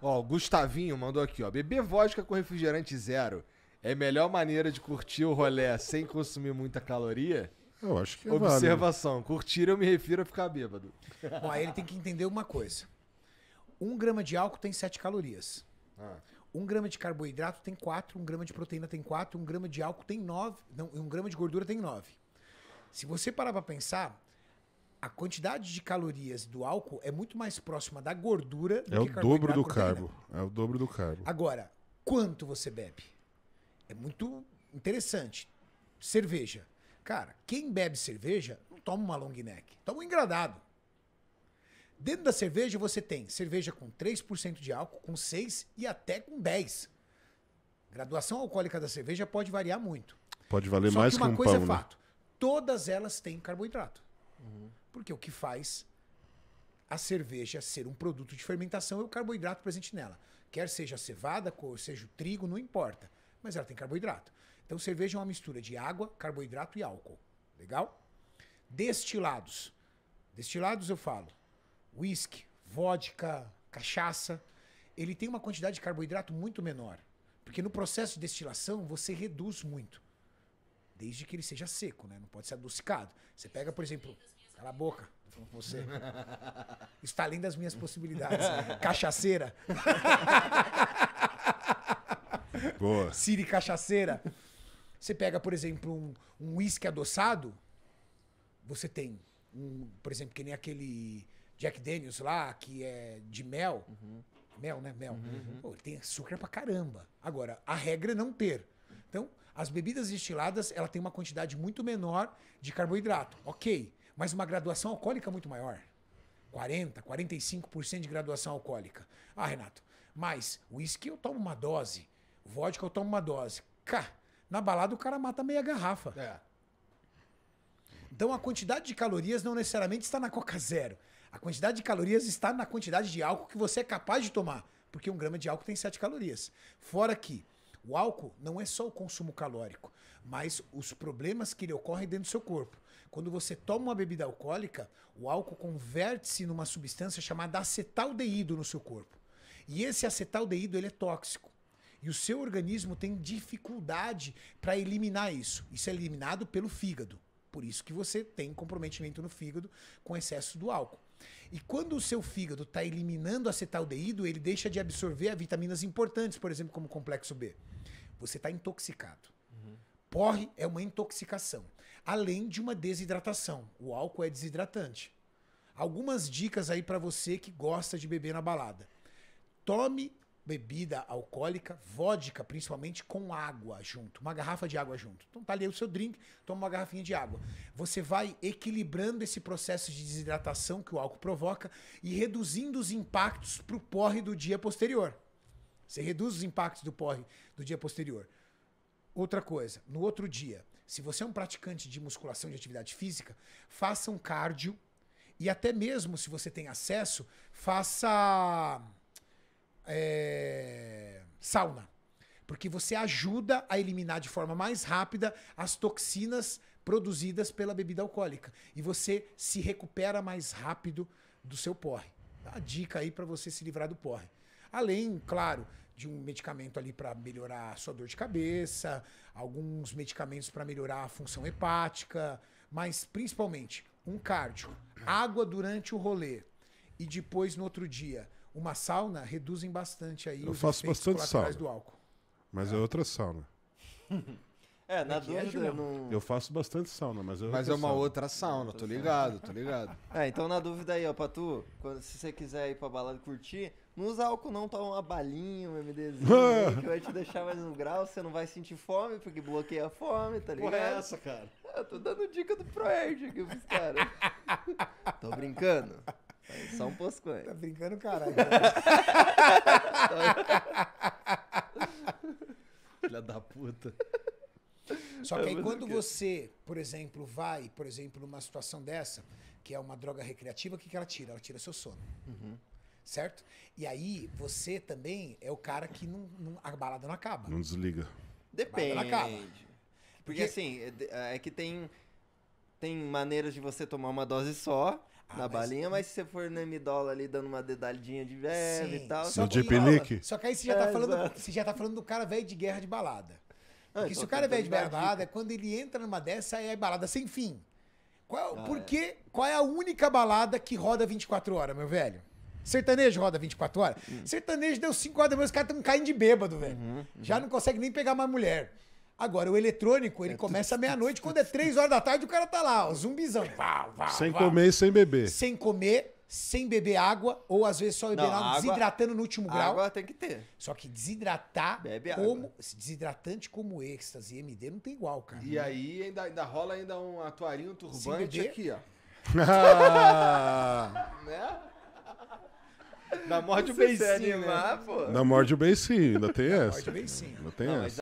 Ó, o Gustavinho mandou aqui, ó. Beber vodka com refrigerante zero é a melhor maneira de curtir o rolê sem consumir muita caloria? Eu acho que é Observação, vale. curtir eu me refiro a ficar bêbado. Bom, aí ele tem que entender uma coisa. Um grama de álcool tem sete calorias. Ah. Um grama de carboidrato tem quatro. um grama de proteína tem quatro. um grama de álcool tem nove. não, um grama de gordura tem nove. Se você parar para pensar, a quantidade de calorias do álcool é muito mais próxima da gordura do é que o dobro do carbo. É o dobro do carbo. Agora, quanto você bebe? É muito interessante. Cerveja. Cara, quem bebe cerveja não toma uma long neck, toma um engradado. Dentro da cerveja você tem cerveja com 3% de álcool, com 6 e até com 10. graduação alcoólica da cerveja pode variar muito. Pode valer Só mais que uma que um coisa é pão, é fato. Né? Todas elas têm carboidrato. Uhum. Porque o que faz a cerveja ser um produto de fermentação é o carboidrato presente nela. Quer seja a cevada, seja o trigo, não importa. Mas ela tem carboidrato. Então, cerveja é uma mistura de água, carboidrato e álcool. Legal? Destilados. Destilados eu falo whisky, vodka, cachaça. Ele tem uma quantidade de carboidrato muito menor. Porque no processo de destilação você reduz muito. Desde que ele seja seco, né? Não pode ser adocicado. Você pega, por exemplo. Cala a boca, falando com você. Está além das minhas possibilidades. Cachaceira. Boa. Siri cachaceira. Você pega, por exemplo, um, um whisky adoçado, você tem um, por exemplo, que nem aquele Jack Daniels lá, que é de mel. Uhum. Mel, né? Mel. Uhum. uhum. Pô, tem açúcar pra caramba. Agora, a regra é não ter. Então, as bebidas destiladas, ela tem uma quantidade muito menor de carboidrato. Ok mas uma graduação alcoólica muito maior. 40, 45% de graduação alcoólica. Ah, Renato, mas uísque eu tomo uma dose, vodka eu tomo uma dose. Cá, na balada o cara mata meia garrafa. É. Então a quantidade de calorias não necessariamente está na Coca Zero. A quantidade de calorias está na quantidade de álcool que você é capaz de tomar. Porque um grama de álcool tem 7 calorias. Fora que o álcool não é só o consumo calórico mas os problemas que lhe ocorrem dentro do seu corpo. Quando você toma uma bebida alcoólica, o álcool converte-se numa substância chamada acetaldeído no seu corpo. E esse acetaldeído ele é tóxico. E o seu organismo tem dificuldade para eliminar isso. Isso é eliminado pelo fígado. Por isso que você tem comprometimento no fígado com excesso do álcool. E quando o seu fígado está eliminando acetaldeído, ele deixa de absorver vitaminas importantes, por exemplo, como o complexo B. Você está intoxicado porre é uma intoxicação, além de uma desidratação. O álcool é desidratante. Algumas dicas aí para você que gosta de beber na balada. Tome bebida alcoólica, vodka, principalmente com água junto, uma garrafa de água junto. Então tá ali o seu drink, toma uma garrafinha de água. Você vai equilibrando esse processo de desidratação que o álcool provoca e reduzindo os impactos pro porre do dia posterior. Você reduz os impactos do porre do dia posterior. Outra coisa, no outro dia, se você é um praticante de musculação de atividade física, faça um cardio e até mesmo se você tem acesso, faça é, sauna. Porque você ajuda a eliminar de forma mais rápida as toxinas produzidas pela bebida alcoólica. E você se recupera mais rápido do seu porre. Dá a dica aí para você se livrar do porre. Além, claro, de um medicamento ali para melhorar a sua dor de cabeça, alguns medicamentos para melhorar a função hepática, mas principalmente um cardio, água durante o rolê e depois no outro dia uma sauna reduzem bastante aí eu os faço bastante sauna do álcool. Mas é, é outra sauna. É, na é, é dúvida. É, eu, não... eu faço bastante sauna, mas é Mas é uma sauna. outra sauna, tô ligado, tô ligado. É, então na dúvida aí, ó, pra tu, se você quiser ir pra balada curtir, não usa álcool não, toma uma balinha, um MDzinho aí, que vai te deixar mais um grau, você não vai sentir fome, porque bloqueia a fome, tá ligado? Porra é essa, cara? Eu tô dando dica do ProErd aqui pros caras. tô brincando. Só um posconho. Tá brincando, caralho. Filha da puta. Só que aí é quando você, por exemplo, vai, por exemplo, numa situação dessa, que é uma droga recreativa, o que, que ela tira? Ela tira seu sono. Uhum certo? E aí você também é o cara que não, não a balada não acaba. Não desliga. Depende. Não acaba. Porque, Porque assim, é, é que tem tem maneiras de você tomar uma dose só ah, na mas... balinha, mas se você for no Midola ali dando uma dedadinha de velho e tal. Só que, que só que aí você já, tá é, falando, você já tá falando do cara velho de guerra de balada. Ah, Porque ah, se então o cara é velho de balada, é quando ele entra numa dessa, aí é balada sem fim. Qual, ah, É. Qual é a única balada que roda 24 horas, meu velho? Sertanejo roda 24 horas. Uhum. Sertanejo deu 5 horas da manhã, os caras estão caindo de bêbado, velho. Uhum, uhum, Já não consegue nem pegar mais mulher. Agora, o eletrônico, ele é começa meia-noite, quando é 3 horas da tarde, o cara tá lá, ó, zumbizão. Vá, vá, sem vá. comer e sem beber. Sem comer, sem beber água, ou às vezes só beber água, água, desidratando no último grau. Água tem que ter. Só que desidratar, Bebe como água. desidratante como êxtase e MD não tem igual, cara. E aí ainda, ainda rola ainda um atuarinho, um turbante aqui, ó. Ah. né? Dá morde o beicinho, né? pô. Ainda morde o beicinho, ainda tem essa. Morde o beicinho. Ainda tem essa.